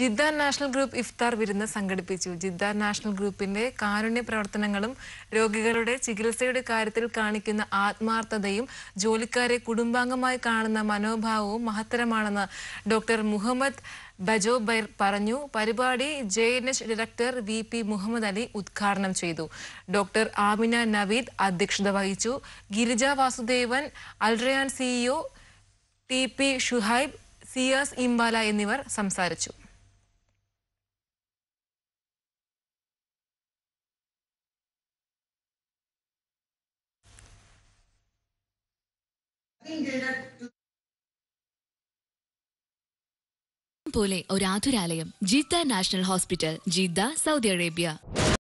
Jeddah national group ഇഫ്താർ വിരുന്ന് സംഘടിപ്പിച്ചു Jeddah national ഗ്രൂപ്പിന്റെ കാരുണ്യ പ്രവർത്തനങ്ങളും രോഗികളുടെ ചികിത്സയുടെ കാര്യത്തിൽ കാണിക്കുന്ന ആത്മാർത്ഥതയും ജോലിക്കാരെ കുടുംബാംഗമായി കാണുന്ന മനോഭാവവും മഹത്തരമാണെന്ന് ഡോക്ടർ മുഹമ്മദ് ബജോബൈർ പറഞ്ഞു പരിപാടി J N H director V P Muhammad Ali ഉദ്ഘാടനം ചെയ്തു ഡോക്ടർ ആമിന നവീദ് അധ്യക്ഷത വഹിച്ചു Girija Vasudevan Al Rayan CEO T P Shuhaib Siyas Imbala എന്നിവർ സംസാരിച്ചു പോലെ ഒരാതുരാലയം Jeddah national hospital Jeddah Saudi Arabia